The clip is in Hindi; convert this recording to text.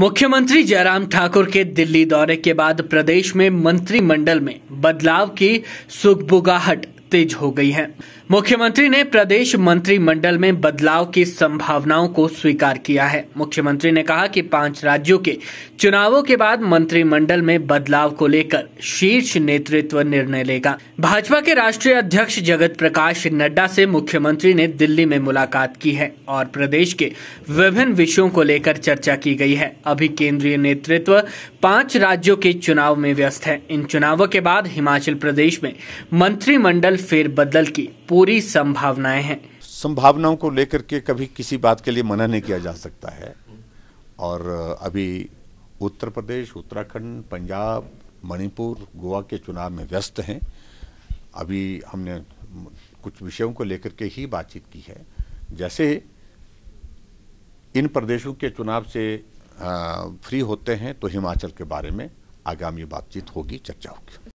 मुख्यमंत्री जयराम ठाकुर के दिल्ली दौरे के बाद प्रदेश में मंत्रिमंडल में बदलाव की सुखबुगाहट तेज हो गई है मुख्यमंत्री ने प्रदेश मंत्रिमंडल में बदलाव की संभावनाओं को स्वीकार किया है मुख्यमंत्री ने कहा कि पांच राज्यों के चुनावों के बाद मंत्रिमंडल में बदलाव को लेकर शीर्ष नेतृत्व निर्णय लेगा भाजपा के राष्ट्रीय अध्यक्ष जगत प्रकाश नड्डा से मुख्यमंत्री ने दिल्ली में मुलाकात की है और प्रदेश के विभिन्न विषयों को लेकर चर्चा की गई है अभी केंद्रीय नेतृत्व पांच राज्यों के चुनाव में व्यस्त है इन चुनावों के बाद हिमाचल प्रदेश में मंत्रिमंडल फेरबदल की पूरी संभावनाएं हैं संभावनाओं को लेकर के कभी किसी बात के लिए मना नहीं किया जा सकता है और अभी उत्तर प्रदेश उत्तराखंड पंजाब मणिपुर गोवा के चुनाव में व्यस्त हैं अभी हमने कुछ विषयों को लेकर के ही बातचीत की है जैसे इन प्रदेशों के चुनाव से फ्री होते हैं तो हिमाचल के बारे में आगामी बातचीत होगी चर्चा होगी